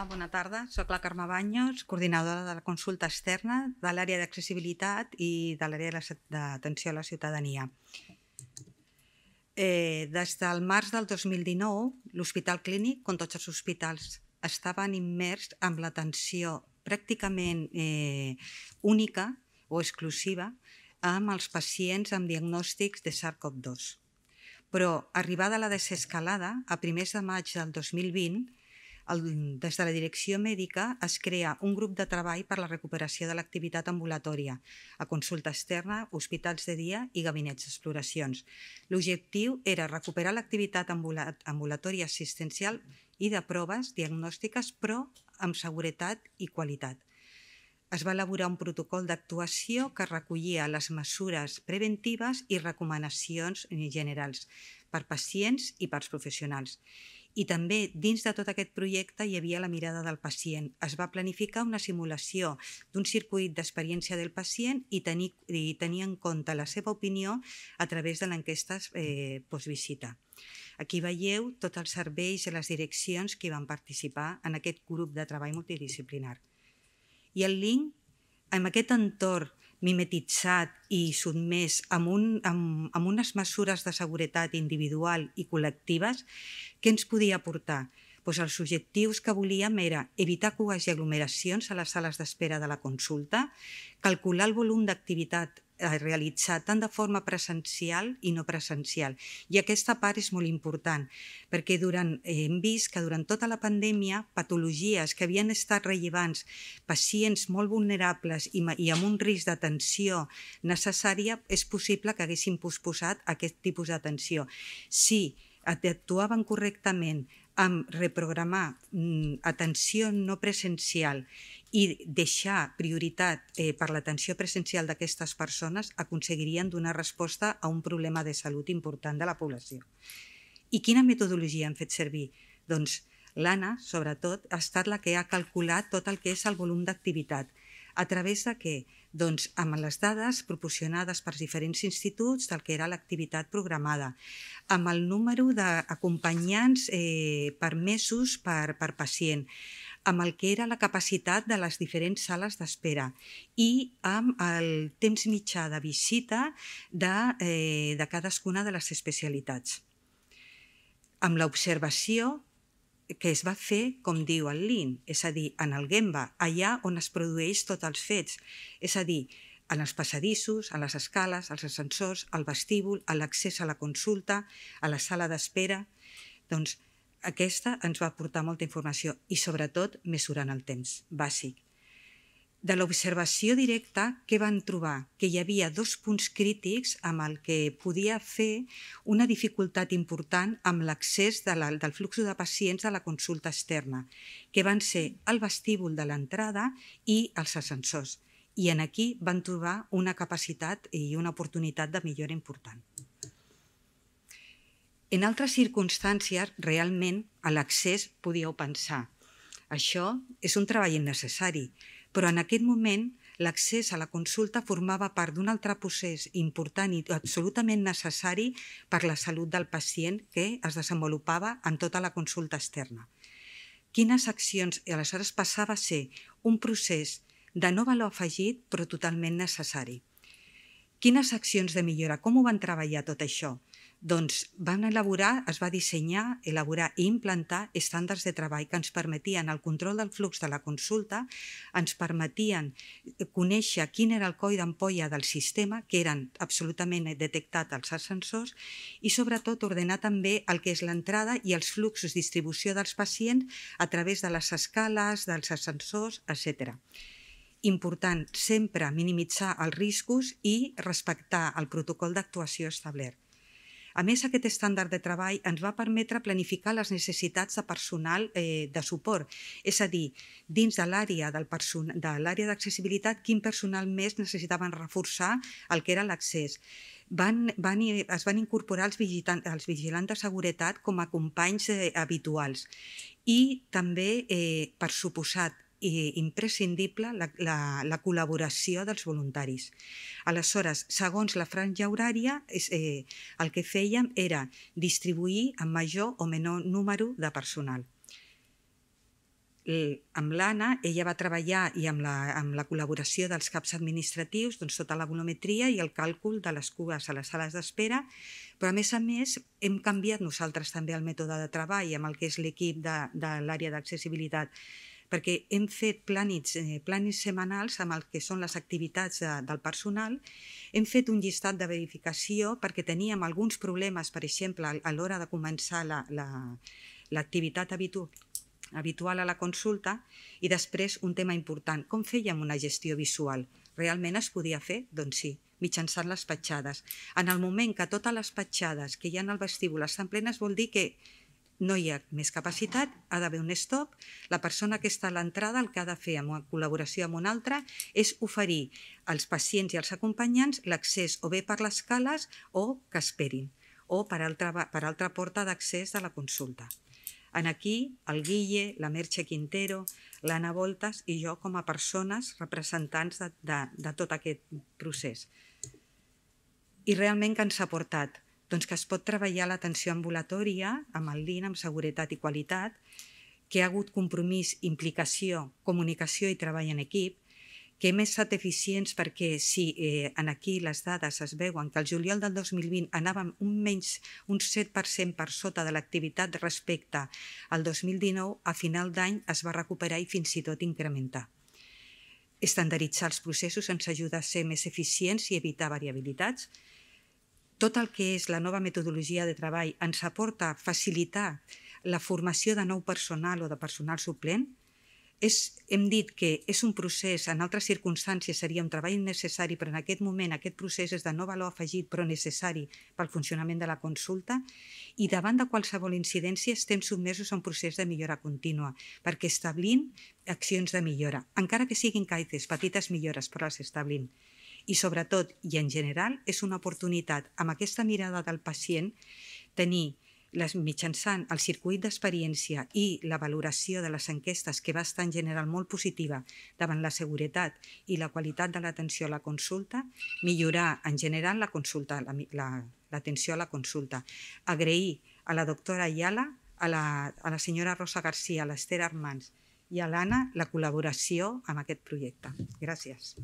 Hola, bona tarda. Soc la Carme Banyos, coordinadora de la consulta externa de l'àrea d'accessibilitat i de l'àrea d'atenció a la ciutadania. Eh, des del març del 2019, l'Hospital Clínic, com tots els hospitals, estaven immers amb l'atenció pràcticament eh, única o exclusiva amb els pacients amb diagnòstics de SARS-CoV-2. Però, arribada la desescalada, a primers de maig del 2020, el, des de la direcció mèdica es crea un grup de treball per la recuperació de l'activitat ambulatòria a consulta externa, hospitals de dia i gabinets d'exploracions. L'objectiu era recuperar l'activitat ambulatòria assistencial i de proves diagnòstiques, però amb seguretat i qualitat. Es va elaborar un protocol d'actuació que recollia les mesures preventives i recomanacions generals per pacients i pels professionals i també dins de tot aquest projecte hi havia la mirada del pacient. Es va planificar una simulació d'un circuit d'experiència del pacient i tenir, i tenir en compte la seva opinió a través de l'enquesta eh, postvisita. Aquí veieu tots els serveis i les direccions que van participar en aquest grup de treball multidisciplinar. I el link amb aquest entorn mimetitzat i sotmès amb, un, amb, amb unes mesures de seguretat individual i col·lectives, què ens podia aportar? Doncs els objectius que volíem era evitar cues i aglomeracions a les sales d'espera de la consulta, calcular el volum d'activitat eh, realitzar tant de forma presencial i no presencial. I aquesta part és molt important, perquè durant, eh, hem vist que durant tota la pandèmia patologies que havien estat rellevants, pacients molt vulnerables i, i amb un risc d'atenció necessària, és possible que haguessin posposat aquest tipus d'atenció. Si actuaven correctament, amb reprogramar mm, atenció no presencial i deixar prioritat eh, per l'atenció presencial d'aquestes persones aconseguirien donar resposta a un problema de salut important de la població. I quina metodologia han fet servir? Doncs l'ANA, sobretot, ha estat la que ha calculat tot el que és el volum d'activitat. A través de què? Doncs amb les dades proporcionades per diferents instituts del que era l'activitat programada, amb el número d'acompanyants eh, permesos per, per pacient, amb el que era la capacitat de les diferents sales d'espera i amb el temps mitjà de visita de, eh, de cadascuna de les especialitats. Amb l'observació que es va fer, com diu el Lin, és a dir, en el Gemba, allà on es produeix tots els fets, és a dir, en els passadissos, en les escales, els ascensors, al vestíbul, a l'accés a la consulta, a la sala d'espera... Doncs aquesta ens va aportar molta informació i, sobretot, mesurant el temps, bàsic de l'observació directa que van trobar que hi havia dos punts crítics amb el que podia fer una dificultat important amb l'accés de la, del flux de pacients a la consulta externa, que van ser el vestíbul de l'entrada i els ascensors. I en aquí van trobar una capacitat i una oportunitat de millora important. En altres circumstàncies, realment, a l'accés podíeu pensar això és un treball innecessari, però en aquest moment l'accés a la consulta formava part d'un altre procés important i absolutament necessari per la salut del pacient que es desenvolupava en tota la consulta externa. Quines accions i aleshores passava a ser un procés de no valor afegit però totalment necessari. Quines accions de millora, com ho van treballar tot això? Doncs van elaborar, es va dissenyar, elaborar i implantar estàndards de treball que ens permetien el control del flux de la consulta, ens permetien eh, conèixer quin era el coll d'ampolla del sistema, que eren absolutament detectats els ascensors, i sobretot ordenar també el que és l'entrada i els fluxos de distribució dels pacients a través de les escales, dels ascensors, etc important sempre minimitzar els riscos i respectar el protocol d'actuació establert. A més, aquest estàndard de treball ens va permetre planificar les necessitats de personal eh, de suport, és a dir, dins de l'àrea del person de l'àrea d'accessibilitat, quin personal més necessitaven reforçar el que era l'accés. Van, van, es van incorporar els, els vigilants de seguretat com a companys eh, habituals i també, eh, per suposat, i imprescindible la, la, la col·laboració dels voluntaris. Aleshores, segons la franja horària, eh, el que fèiem era distribuir en major o menor número de personal. I amb l'Anna, ella va treballar i amb la, amb la col·laboració dels caps administratius doncs, tota la volumetria i el càlcul de les cues a les sales d'espera, però a més a més hem canviat nosaltres també el mètode de treball amb el que és l'equip de, de l'àrea d'accessibilitat perquè hem fet plànits, eh, plànits setmanals amb el que són les activitats de, eh, del personal, hem fet un llistat de verificació perquè teníem alguns problemes, per exemple, a l'hora de començar l'activitat la, la, habitual, habitual a la consulta i després un tema important, com fèiem una gestió visual? Realment es podia fer? Doncs sí mitjançant les petjades. En el moment que totes les petjades que hi ha al vestíbul estan plenes vol dir que no hi ha més capacitat, ha d'haver un stop. La persona que està a l'entrada el que ha de fer en col·laboració amb una altra és oferir als pacients i als acompanyants l'accés o bé per les escales o que esperin, o per altra, per altra porta d'accés de la consulta. En aquí, el Guille, la Merche Quintero, l'Anna Voltes i jo com a persones representants de, de, de tot aquest procés. I realment que ens ha portat? doncs que es pot treballar l'atenció ambulatòria amb el DIN, amb seguretat i qualitat, que ha hagut compromís, implicació, comunicació i treball en equip, que hem estat eficients perquè si eh, en aquí les dades es veuen que el juliol del 2020 anàvem un menys un 7% per sota de l'activitat respecte al 2019, a final d'any es va recuperar i fins i tot incrementar. Estandarditzar els processos ens ajuda a ser més eficients i evitar variabilitats, tot el que és la nova metodologia de treball ens aporta facilitar la formació de nou personal o de personal suplent, és, hem dit que és un procés, en altres circumstàncies seria un treball necessari, però en aquest moment aquest procés és de no valor afegit, però necessari pel funcionament de la consulta, i davant de qualsevol incidència estem submesos a un procés de millora contínua, perquè establint accions de millora, encara que siguin caites, petites millores, però les establint i sobretot i en general és una oportunitat amb aquesta mirada del pacient tenir les, mitjançant el circuit d'experiència i la valoració de les enquestes, que va estar en general molt positiva davant la seguretat i la qualitat de l'atenció a la consulta, millorar en general la consulta, l'atenció la, la, a la consulta. Agrair a la doctora Ayala, a la, a la senyora Rosa Garcia, a l'Ester Armans i a l'Anna la col·laboració amb aquest projecte. Gràcies.